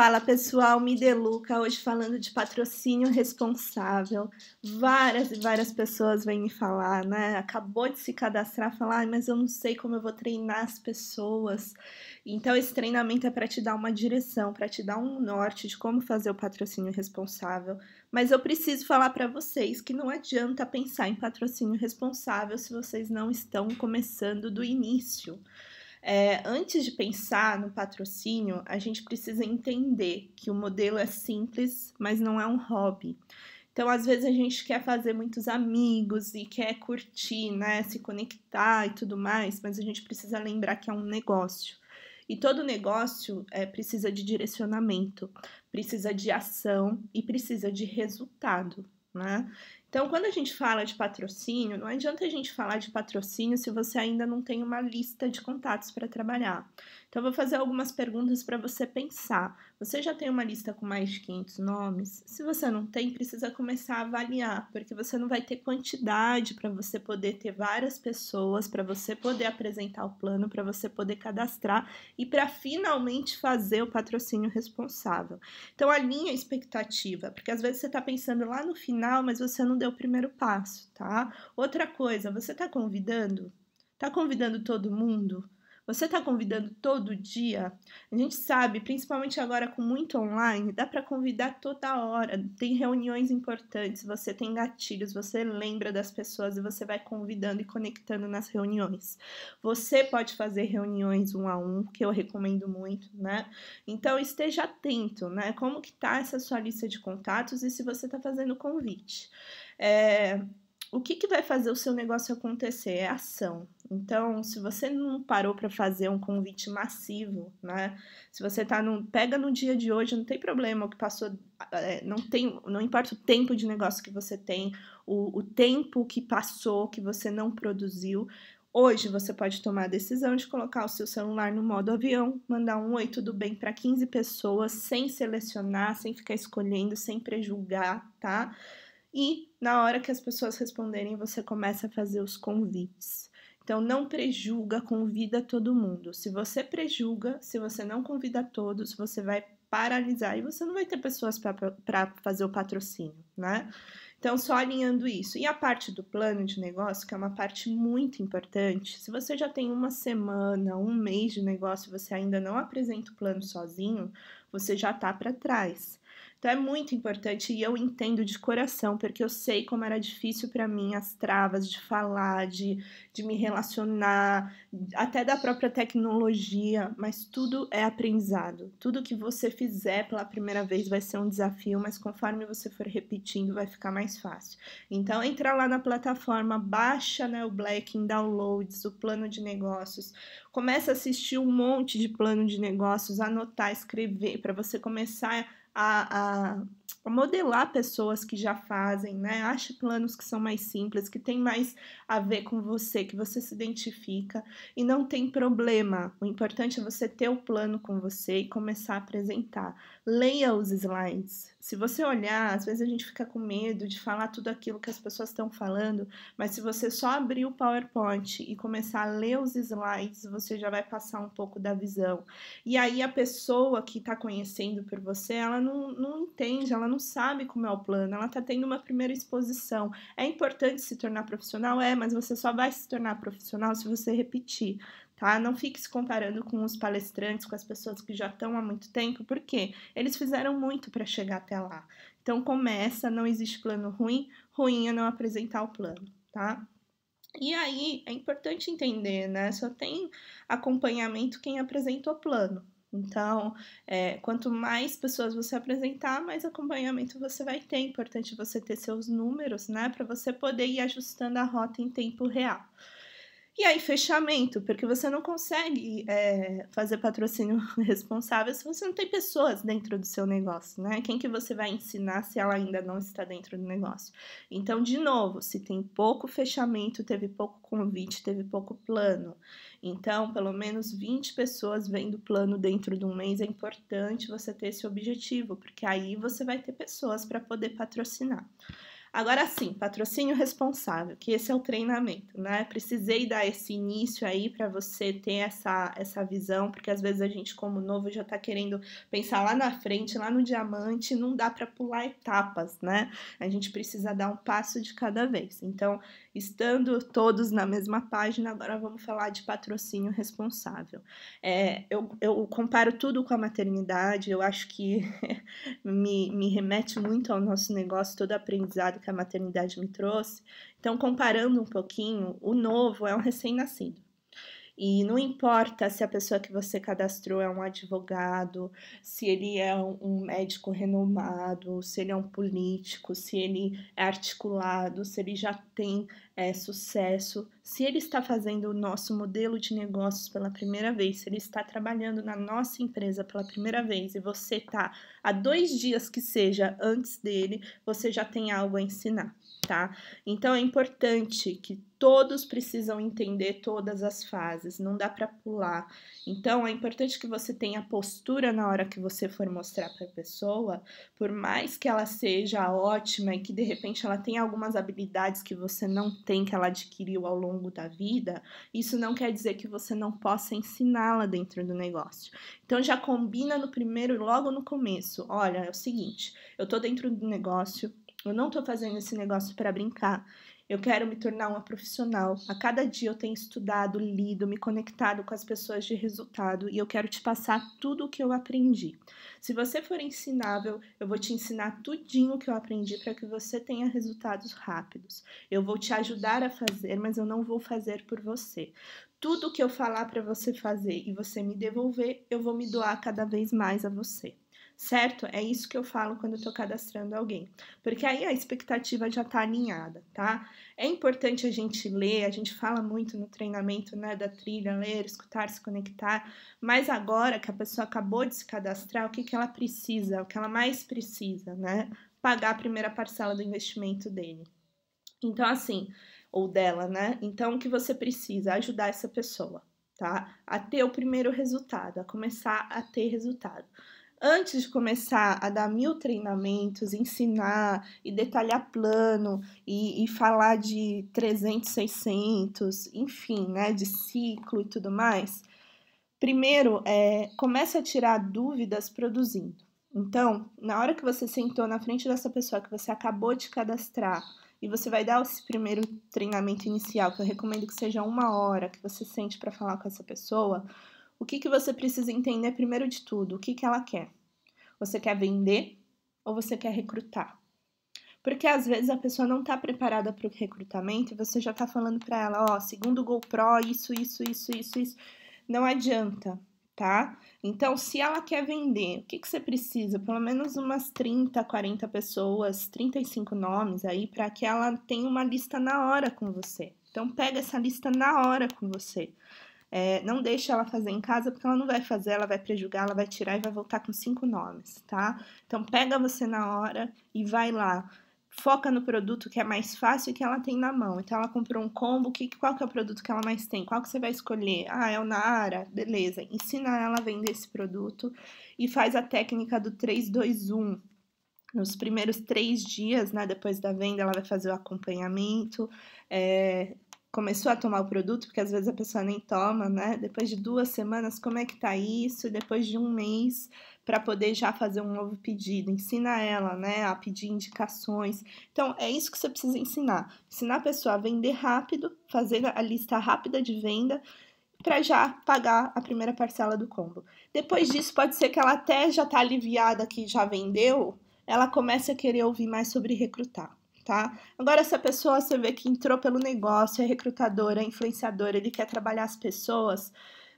Fala pessoal, me Deluca, hoje falando de patrocínio responsável. Várias e várias pessoas vêm me falar, né? Acabou de se cadastrar, falar, ah, mas eu não sei como eu vou treinar as pessoas. Então esse treinamento é para te dar uma direção, para te dar um norte de como fazer o patrocínio responsável. Mas eu preciso falar para vocês que não adianta pensar em patrocínio responsável se vocês não estão começando do início. É, antes de pensar no patrocínio, a gente precisa entender que o modelo é simples, mas não é um hobby. Então, às vezes a gente quer fazer muitos amigos e quer curtir, né, se conectar e tudo mais, mas a gente precisa lembrar que é um negócio. E todo negócio é, precisa de direcionamento, precisa de ação e precisa de resultado, né? Então, quando a gente fala de patrocínio, não adianta a gente falar de patrocínio se você ainda não tem uma lista de contatos para trabalhar. Então, eu vou fazer algumas perguntas para você pensar. Você já tem uma lista com mais de 500 nomes? Se você não tem, precisa começar a avaliar, porque você não vai ter quantidade para você poder ter várias pessoas, para você poder apresentar o plano, para você poder cadastrar e para finalmente fazer o patrocínio responsável. Então, alinha a expectativa, porque às vezes você está pensando lá no final, mas você não deu o primeiro passo, tá? Outra coisa, você está convidando? Está convidando todo mundo? Você está convidando todo dia? A gente sabe, principalmente agora com muito online, dá para convidar toda hora. Tem reuniões importantes, você tem gatilhos, você lembra das pessoas e você vai convidando e conectando nas reuniões. Você pode fazer reuniões um a um, que eu recomendo muito, né? Então esteja atento, né? Como que tá essa sua lista de contatos e se você está fazendo convite. É, o que, que vai fazer o seu negócio acontecer? É ação. Então, se você não parou para fazer um convite massivo, né? Se você tá no, pega no dia de hoje, não tem problema o que passou, é, não tem, não importa o tempo de negócio que você tem, o, o tempo que passou que você não produziu. Hoje você pode tomar a decisão de colocar o seu celular no modo avião, mandar um oi, tudo bem para 15 pessoas, sem selecionar, sem ficar escolhendo, sem prejulgar, tá? e na hora que as pessoas responderem, você começa a fazer os convites. Então não prejuga, convida todo mundo. Se você prejuga, se você não convida todos, você vai paralisar e você não vai ter pessoas para fazer o patrocínio, né? Então, só alinhando isso. E a parte do plano de negócio, que é uma parte muito importante, se você já tem uma semana, um mês de negócio, e você ainda não apresenta o plano sozinho, você já está para trás. Então é muito importante e eu entendo de coração, porque eu sei como era difícil para mim as travas de falar, de, de me relacionar, até da própria tecnologia, mas tudo é aprendizado. Tudo que você fizer pela primeira vez vai ser um desafio, mas conforme você for repetindo, vai ficar mais fácil. Então entra lá na plataforma, baixa né, o Black em downloads, o plano de negócios, começa a assistir um monte de plano de negócios, anotar, escrever, para você começar 啊啊！Tipo, modelar pessoas que já fazem, né? Ache planos que são mais simples, que tem mais a ver com você, que você se identifica e não tem problema. O importante é você ter o plano com você e começar a apresentar. Leia os slides. Se você olhar, às vezes a gente fica com medo de falar tudo aquilo que as pessoas estão falando, mas se você só abrir o PowerPoint e começar a ler os slides, você já vai passar um pouco da visão. E aí a pessoa que está conhecendo por você, ela não, não entende, ela não sabe como é o plano, ela está tendo uma primeira exposição. É importante se tornar profissional? É, mas você só vai se tornar profissional se você repetir tá? Não fique se comparando com os palestrantes, com as pessoas que já estão há muito tempo, porque eles fizeram muito para chegar até lá. Então começa, não existe plano ruim, ruim é não apresentar o plano, tá? E aí é importante entender, né? Só tem acompanhamento quem apresentou o plano. Então, é, quanto mais pessoas você apresentar, mais acompanhamento você vai ter. É importante você ter seus números, né? Para você poder ir ajustando a rota em tempo real. E aí, fechamento, porque você não consegue é, fazer patrocínio responsável se você não tem pessoas dentro do seu negócio, né? Quem que você vai ensinar se ela ainda não está dentro do negócio? Então, de novo, se tem pouco fechamento, teve pouco convite, teve pouco plano. Então, pelo menos 20 pessoas vendo plano dentro de um mês, é importante você ter esse objetivo, porque aí você vai ter pessoas para poder patrocinar. Agora sim, patrocínio responsável, que esse é o treinamento, né? Precisei dar esse início aí para você ter essa, essa visão, porque às vezes a gente, como novo, já está querendo pensar lá na frente, lá no diamante, não dá para pular etapas, né? A gente precisa dar um passo de cada vez. Então, Estando todos na mesma página, agora vamos falar de patrocínio responsável. É, eu, eu comparo tudo com a maternidade, eu acho que me, me remete muito ao nosso negócio, todo o aprendizado que a maternidade me trouxe. Então, comparando um pouquinho, o novo é um recém-nascido. E não importa se a pessoa que você cadastrou é um advogado, se ele é um médico renomado, se ele é um político, se ele é articulado, se ele já tem é, sucesso, se ele está fazendo o nosso modelo de negócios pela primeira vez, se ele está trabalhando na nossa empresa pela primeira vez e você está há dois dias que seja antes dele, você já tem algo a ensinar tá? Então é importante que todos precisam entender todas as fases, não dá para pular. Então é importante que você tenha postura na hora que você for mostrar para a pessoa, por mais que ela seja ótima e que de repente ela tenha algumas habilidades que você não tem que ela adquiriu ao longo da vida, isso não quer dizer que você não possa ensiná-la dentro do negócio. Então já combina no primeiro, logo no começo. Olha, é o seguinte, eu tô dentro do negócio, eu não estou fazendo esse negócio para brincar. Eu quero me tornar uma profissional. A cada dia eu tenho estudado, lido, me conectado com as pessoas de resultado e eu quero te passar tudo o que eu aprendi. Se você for ensinável, eu vou te ensinar tudinho o que eu aprendi para que você tenha resultados rápidos. Eu vou te ajudar a fazer, mas eu não vou fazer por você. Tudo o que eu falar para você fazer e você me devolver, eu vou me doar cada vez mais a você certo? É isso que eu falo quando eu tô cadastrando alguém, porque aí a expectativa já tá alinhada, tá? É importante a gente ler, a gente fala muito no treinamento, né, da trilha, ler, escutar, se conectar, mas agora que a pessoa acabou de se cadastrar, o que que ela precisa, o que ela mais precisa, né? Pagar a primeira parcela do investimento dele. Então, assim, ou dela, né? Então, o que você precisa? Ajudar essa pessoa, tá? A ter o primeiro resultado, a começar a ter resultado antes de começar a dar mil treinamentos, ensinar e detalhar plano e, e falar de 300, 600, enfim, né, de ciclo e tudo mais, primeiro é, comece a tirar dúvidas produzindo. Então, na hora que você sentou na frente dessa pessoa que você acabou de cadastrar e você vai dar esse primeiro treinamento inicial, que eu recomendo que seja uma hora que você sente para falar com essa pessoa, o que, que você precisa entender primeiro de tudo? O que, que ela quer? Você quer vender ou você quer recrutar? Porque às vezes a pessoa não está preparada para o recrutamento e você já está falando para ela, ó, oh, segundo o GoPro, isso, isso, isso, isso, isso. Não adianta, tá? Então, se ela quer vender, o que, que você precisa? Pelo menos umas 30, 40 pessoas, 35 nomes aí, para que ela tenha uma lista na hora com você. Então, pega essa lista na hora com você. É, não deixa ela fazer em casa, porque ela não vai fazer, ela vai prejugar, ela vai tirar e vai voltar com cinco nomes, tá? Então pega você na hora e vai lá. Foca no produto que é mais fácil e que ela tem na mão. Então ela comprou um combo, que, qual que é o produto que ela mais tem? Qual que você vai escolher? Ah, é o Nara, beleza. Ensina ela a vender esse produto e faz a técnica do 3, 2, 1, nos primeiros três dias, né, depois da venda, ela vai fazer o acompanhamento, é, começou a tomar o produto, porque às vezes a pessoa nem toma, né? Depois de duas semanas, como é que tá isso? Depois de um mês, para poder já fazer um novo pedido. Ensina ela, né, a pedir indicações. Então, é isso que você precisa ensinar. Ensinar a pessoa a vender rápido, fazer a lista rápida de venda para já pagar a primeira parcela do combo. Depois disso, pode ser que ela até já tá aliviada que já vendeu, ela comece a querer ouvir mais sobre recrutar tá? Agora, essa pessoa você vê que entrou pelo negócio, é recrutadora, é influenciadora, ele quer trabalhar as pessoas.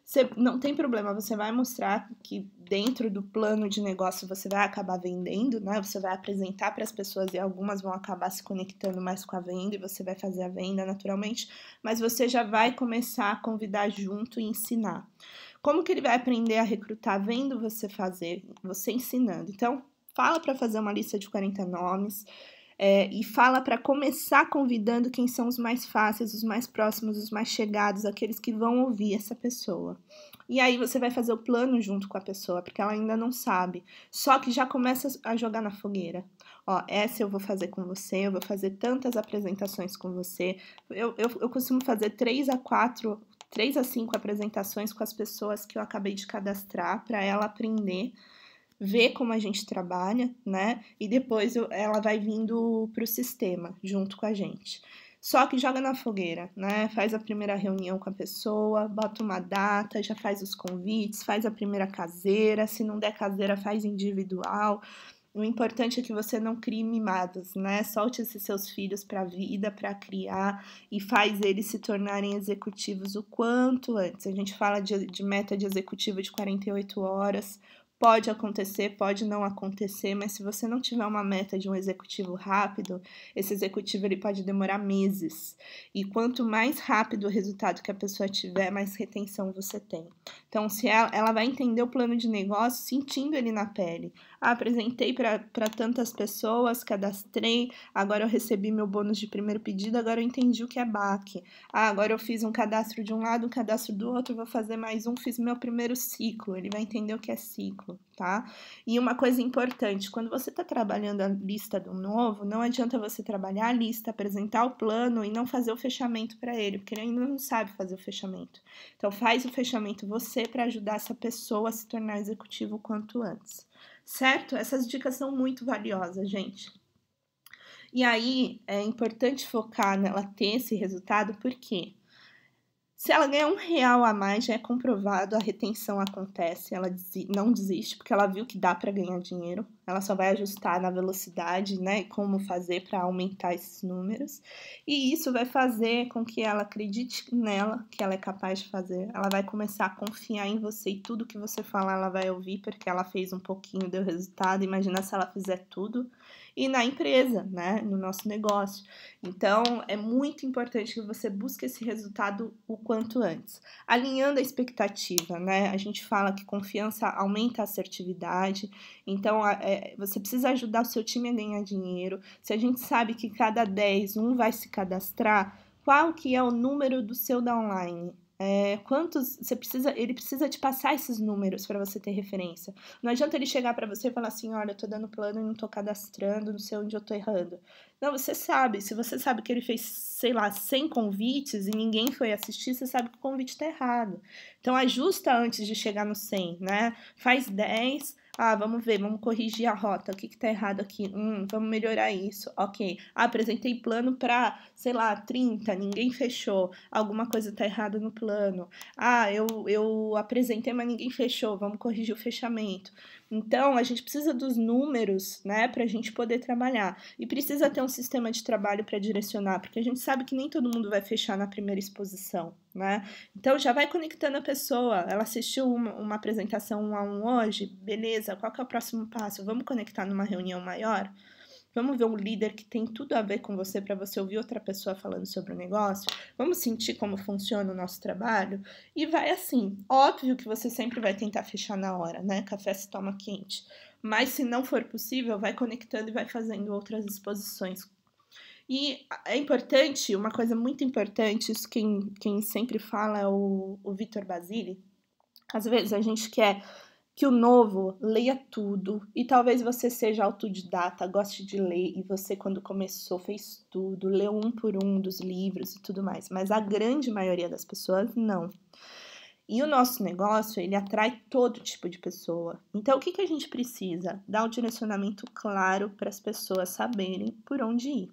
Você, não tem problema, você vai mostrar que dentro do plano de negócio você vai acabar vendendo, né? Você vai apresentar para as pessoas e algumas vão acabar se conectando mais com a venda e você vai fazer a venda naturalmente, mas você já vai começar a convidar junto e ensinar. Como que ele vai aprender a recrutar vendo você fazer, você ensinando? Então, fala para fazer uma lista de 40 nomes, é, e fala para começar convidando quem são os mais fáceis, os mais próximos, os mais chegados, aqueles que vão ouvir essa pessoa. E aí você vai fazer o plano junto com a pessoa, porque ela ainda não sabe. Só que já começa a jogar na fogueira. Ó, essa eu vou fazer com você, eu vou fazer tantas apresentações com você. Eu, eu, eu costumo fazer três a quatro, três a cinco apresentações com as pessoas que eu acabei de cadastrar para ela aprender vê como a gente trabalha, né? E depois ela vai vindo para o sistema junto com a gente. Só que joga na fogueira, né? Faz a primeira reunião com a pessoa, bota uma data, já faz os convites, faz a primeira caseira, se não der caseira, faz individual. O importante é que você não crie mimados, né? Solte esses seus filhos para a vida, para criar e faz eles se tornarem executivos o quanto antes. A gente fala de, de meta de executivo de 48 horas. Pode acontecer, pode não acontecer, mas se você não tiver uma meta de um executivo rápido, esse executivo ele pode demorar meses. E quanto mais rápido o resultado que a pessoa tiver, mais retenção você tem. Então, se ela, ela vai entender o plano de negócio sentindo ele na pele apresentei para tantas pessoas, cadastrei, agora eu recebi meu bônus de primeiro pedido, agora eu entendi o que é BAC. Ah, agora eu fiz um cadastro de um lado, um cadastro do outro, vou fazer mais um, fiz meu primeiro ciclo. Ele vai entender o que é ciclo, tá? E uma coisa importante, quando você está trabalhando a lista do novo, não adianta você trabalhar a lista, apresentar o plano e não fazer o fechamento para ele, porque ele ainda não sabe fazer o fechamento. Então faz o fechamento você para ajudar essa pessoa a se tornar executivo quanto antes certo? Essas dicas são muito valiosas, gente. E aí é importante focar nela ter esse resultado, porque se ela ganhar um real a mais, já é comprovado, a retenção acontece, ela não desiste, porque ela viu que dá para ganhar dinheiro ela só vai ajustar na velocidade, né, como fazer para aumentar esses números. E isso vai fazer com que ela acredite nela, que ela é capaz de fazer. Ela vai começar a confiar em você e tudo que você falar ela vai ouvir, porque ela fez um pouquinho, deu resultado. Imagina se ela fizer tudo. E na empresa, né, no nosso negócio. Então, é muito importante que você busque esse resultado o quanto antes. Alinhando a expectativa, né? A gente fala que confiança aumenta a assertividade. Então, é, é, você precisa ajudar o seu time a ganhar dinheiro. Se a gente sabe que cada 10, um vai se cadastrar, qual que é o número do seu downline? É, quantos você precisa? Ele precisa te passar esses números para você ter referência. Não adianta ele chegar para você e falar assim, olha, eu tô dando plano e não tô cadastrando, não sei onde eu tô errando. Não, você sabe. Se você sabe que ele fez, sei lá, 100 convites e ninguém foi assistir, você sabe que o convite tá errado. Então ajusta antes de chegar no 100, né? Faz 10, ah, vamos ver, vamos corrigir a rota. O que, que tá errado aqui? Hum, vamos melhorar isso. Ok. Ah, apresentei plano para, sei lá, 30, ninguém fechou. Alguma coisa tá errada no plano. Ah, eu, eu apresentei, mas ninguém fechou. Vamos corrigir o fechamento. Então, a gente precisa dos números, né, para a gente poder trabalhar. E precisa ter um sistema de trabalho para direcionar, porque a gente sabe que nem todo mundo vai fechar na primeira exposição, né? Então, já vai conectando a pessoa. Ela assistiu uma, uma apresentação um a um hoje, beleza, qual que é o próximo passo? Vamos conectar numa reunião maior? Vamos ver um líder que tem tudo a ver com você para você ouvir outra pessoa falando sobre o negócio? Vamos sentir como funciona o nosso trabalho? E vai assim. Óbvio que você sempre vai tentar fechar na hora, né? Café se toma quente. Mas se não for possível, vai conectando e vai fazendo outras exposições. E é importante, uma coisa muito importante, isso quem, quem sempre fala é o, o Vitor Basile. Às vezes a gente quer que o novo leia tudo e talvez você seja autodidata, goste de ler e você quando começou fez tudo, leu um por um dos livros e tudo mais, mas a grande maioria das pessoas não. E o nosso negócio, ele atrai todo tipo de pessoa. Então, o que, que a gente precisa? Dar um direcionamento claro para as pessoas saberem por onde ir.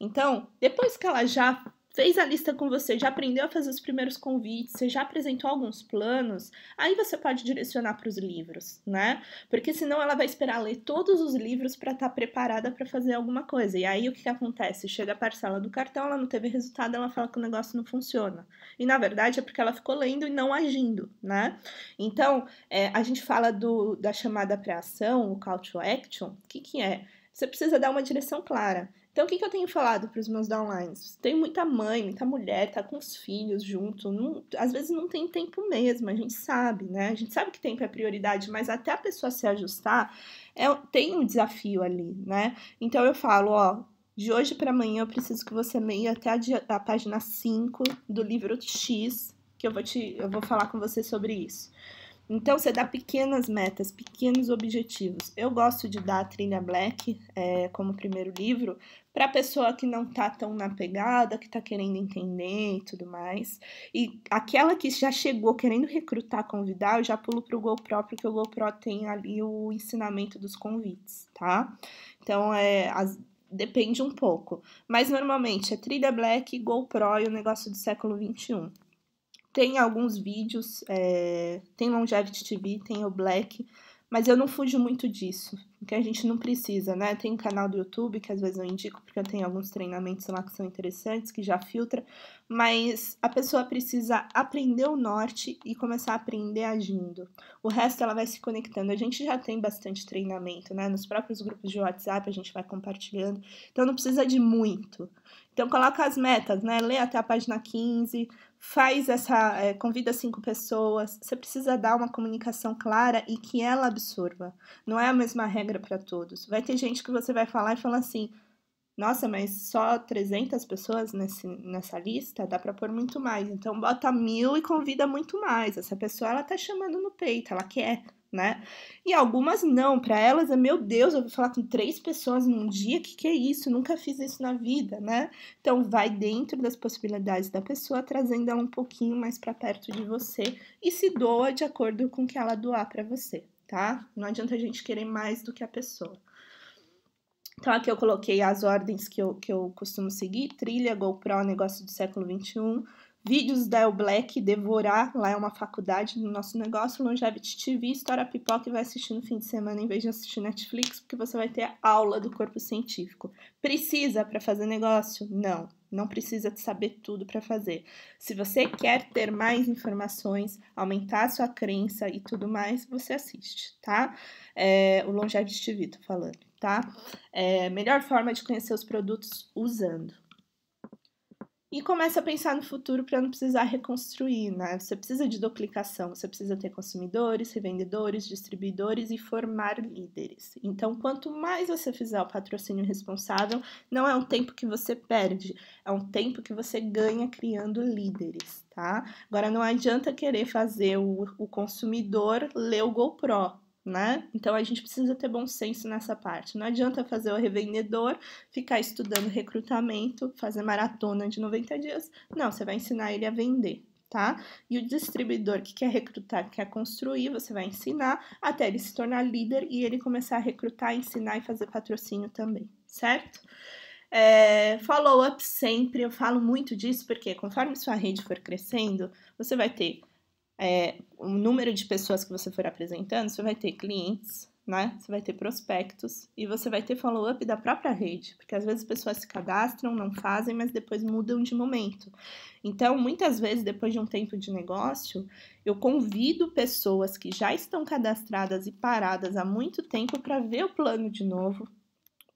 Então, depois que ela já fez a lista com você, já aprendeu a fazer os primeiros convites, você já apresentou alguns planos, aí você pode direcionar para os livros, né? Porque senão ela vai esperar ler todos os livros para estar tá preparada para fazer alguma coisa. E aí o que, que acontece? Chega a parcela do cartão, ela não teve resultado, ela fala que o negócio não funciona. E na verdade é porque ela ficou lendo e não agindo, né? Então, é, a gente fala do, da chamada para ação, o call to action, o que, que é? Você precisa dar uma direção clara. Então, o que, que eu tenho falado para os meus downlines? Tem muita mãe, muita mulher, tá com os filhos junto, não, às vezes não tem tempo mesmo, a gente sabe, né? A gente sabe que tempo é prioridade, mas até a pessoa se ajustar, é, tem um desafio ali, né? Então, eu falo, ó, de hoje para amanhã eu preciso que você leia até a, a, página 5 do livro X, que eu vou te eu vou falar com você sobre isso. Então você dá pequenas metas, pequenos objetivos. Eu gosto de dar a trilha Black é, como primeiro livro, para a pessoa que não tá tão na pegada, que tá querendo entender e tudo mais. E aquela que já chegou querendo recrutar, convidar, eu já pulo pro GoPro, porque o GoPro tem ali o ensinamento dos convites, tá? Então, é, as, depende um pouco. Mas normalmente é trilha black, GoPro e o negócio do século XXI. Tem alguns vídeos, é, tem Longevity TV, tem o Black, mas eu não fujo muito disso, porque a gente não precisa, né? Tem um canal do YouTube que às vezes eu indico, porque eu tenho alguns treinamentos lá que são interessantes, que já filtra, mas a pessoa precisa aprender o norte e começar a aprender agindo. O resto ela vai se conectando. A gente já tem bastante treinamento, né? Nos próprios grupos de WhatsApp a gente vai compartilhando, então não precisa de muito. Então coloca as metas, né? Lê até a página 15, faz essa, é, convida cinco pessoas. Você precisa dar uma comunicação clara e que ela absorva. Não é a mesma regra para todos. Vai ter gente que você vai falar e falar assim: nossa, mas só 300 pessoas nesse, nessa lista? Dá para pôr muito mais. Então, bota mil e convida muito mais. Essa pessoa, ela tá chamando no peito, ela quer né? E algumas não, para elas é meu Deus, eu vou falar com três pessoas num dia, que que é isso? nunca fiz isso na vida, né? Então vai dentro das possibilidades da pessoa, trazendo ela um pouquinho mais para perto de você e se doa de acordo com o que ela doar para você, tá? Não adianta a gente querer mais do que a pessoa. Então, aqui eu coloquei as ordens que eu, que eu costumo seguir: trilha, GoPro, negócio do século XXI, vídeos da El Black, devorar, lá é uma faculdade no nosso negócio, Longevity TV, História Pipoca e vai assistir no fim de semana em vez de assistir Netflix, porque você vai ter aula do corpo científico. Precisa para fazer negócio? Não, não precisa de saber tudo para fazer. Se você quer ter mais informações, aumentar sua crença e tudo mais, você assiste, tá? É, o Longevity TV, tô falando, tá? É, melhor forma de conhecer os produtos usando e começa a pensar no futuro para não precisar reconstruir, né? Você precisa de duplicação, você precisa ter consumidores, revendedores, distribuidores e formar líderes. Então, quanto mais você fizer o patrocínio responsável, não é um tempo que você perde, é um tempo que você ganha criando líderes, tá? Agora, não adianta querer fazer o, o consumidor ler o GoPro, né? Então a gente precisa ter bom senso nessa parte. Não adianta fazer o revendedor, ficar estudando recrutamento, fazer maratona de 90 dias. Não, você vai ensinar ele a vender, tá? E o distribuidor que quer recrutar, que quer construir, você vai ensinar até ele se tornar líder e ele começar a recrutar, ensinar e fazer patrocínio também, certo? É, follow-up sempre, eu falo muito disso porque conforme sua rede for crescendo, você vai ter é, o número de pessoas que você for apresentando, você vai ter clientes, né? Você vai ter prospectos e você vai ter follow-up da própria rede, porque às vezes as pessoas se cadastram, não fazem, mas depois mudam de momento. Então, muitas vezes, depois de um tempo de negócio, eu convido pessoas que já estão cadastradas e paradas há muito tempo para ver o plano de novo,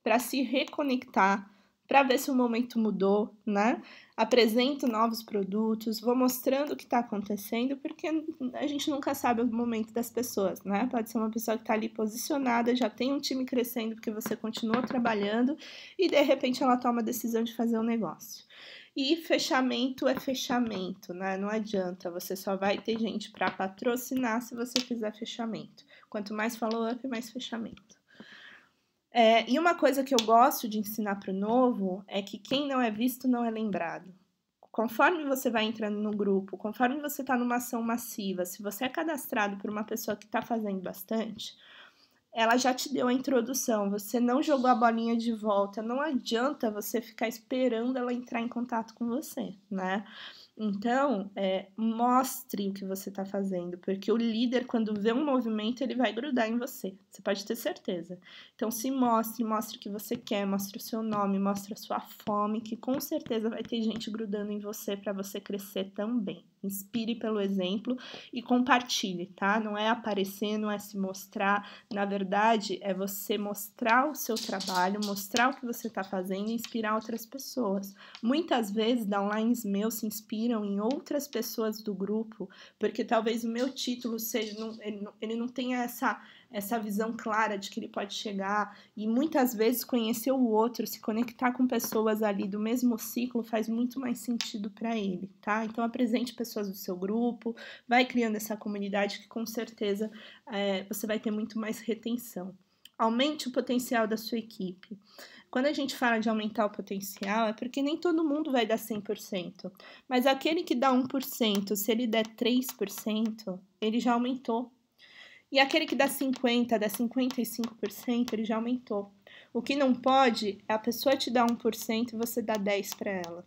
para se reconectar para ver se o momento mudou, né? Apresento novos produtos, vou mostrando o que está acontecendo, porque a gente nunca sabe o momento das pessoas, né? Pode ser uma pessoa que está ali posicionada, já tem um time crescendo porque você continua trabalhando e de repente ela toma a decisão de fazer um negócio. E fechamento é fechamento, né? Não adianta, você só vai ter gente para patrocinar se você fizer fechamento. Quanto mais follow-up, mais fechamento. É, e uma coisa que eu gosto de ensinar para o novo é que quem não é visto não é lembrado. Conforme você vai entrando no grupo, conforme você está numa ação massiva, se você é cadastrado por uma pessoa que está fazendo bastante, ela já te deu a introdução, você não jogou a bolinha de volta, não adianta você ficar esperando ela entrar em contato com você, né? Então, é, mostre o que você está fazendo, porque o líder, quando vê um movimento, ele vai grudar em você. Você pode ter certeza. Então, se mostre, mostre o que você quer, mostre o seu nome, mostre a sua fome, que com certeza vai ter gente grudando em você para você crescer também. Inspire pelo exemplo e compartilhe, tá? Não é aparecer, não é se mostrar. Na verdade, é você mostrar o seu trabalho, mostrar o que você está fazendo e inspirar outras pessoas. Muitas vezes, downlines meus se inspiram em outras pessoas do grupo, porque talvez o meu título seja. ele, não, ele não tenha essa essa visão clara de que ele pode chegar e muitas vezes conhecer o outro, se conectar com pessoas ali do mesmo ciclo faz muito mais sentido para ele, tá? Então apresente pessoas do seu grupo, vai criando essa comunidade que com certeza é, você vai ter muito mais retenção. Aumente o potencial da sua equipe. Quando a gente fala de aumentar o potencial, é porque nem todo mundo vai dar 100%. Mas aquele que dá 1%, se ele der 3%, ele já aumentou e aquele que dá 50, dá 55%, ele já aumentou. O que não pode é a pessoa te dar 1% e você dá 10% para ela.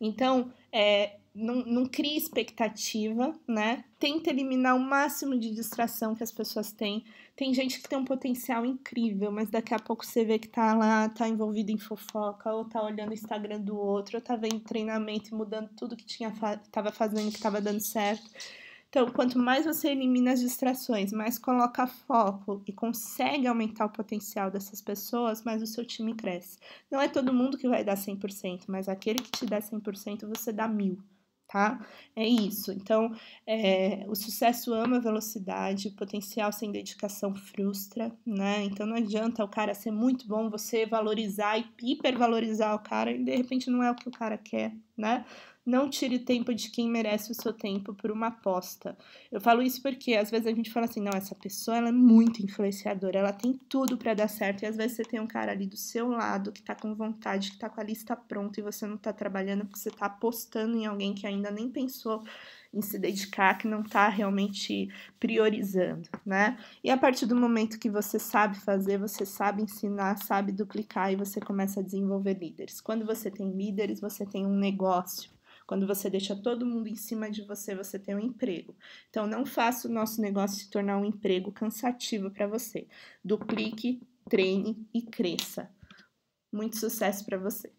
Então, é, não, não cria expectativa, né? Tenta eliminar o máximo de distração que as pessoas têm. Tem gente que tem um potencial incrível, mas daqui a pouco você vê que tá lá, tá envolvido em fofoca, ou tá olhando o Instagram do outro, ou tá vendo treinamento e mudando tudo que tinha fa tava fazendo, que tava dando certo. Então, quanto mais você elimina as distrações, mais coloca foco e consegue aumentar o potencial dessas pessoas, mais o seu time cresce. Não é todo mundo que vai dar 100%, mas aquele que te dá 100%, você dá mil tá? É isso. Então, é, o sucesso ama velocidade, potencial sem dedicação frustra, né? Então, não adianta o cara ser muito bom, você valorizar e hipervalorizar o cara e de repente não é o que o cara quer, né? Não tire tempo de quem merece o seu tempo por uma aposta. Eu falo isso porque às vezes a gente fala assim, não, essa pessoa ela é muito influenciadora, ela tem tudo para dar certo. E às vezes você tem um cara ali do seu lado que tá com vontade, que tá com a lista pronta e você não tá trabalhando porque você tá apostando em alguém que ainda nem pensou em se dedicar, que não está realmente priorizando, né? E a partir do momento que você sabe fazer, você sabe ensinar, sabe duplicar e você começa a desenvolver líderes. Quando você tem líderes, você tem um negócio. Quando você deixa todo mundo em cima de você, você tem um emprego. Então, não faça o nosso negócio se tornar um emprego cansativo para você. Duplique, treine e cresça. Muito sucesso para você!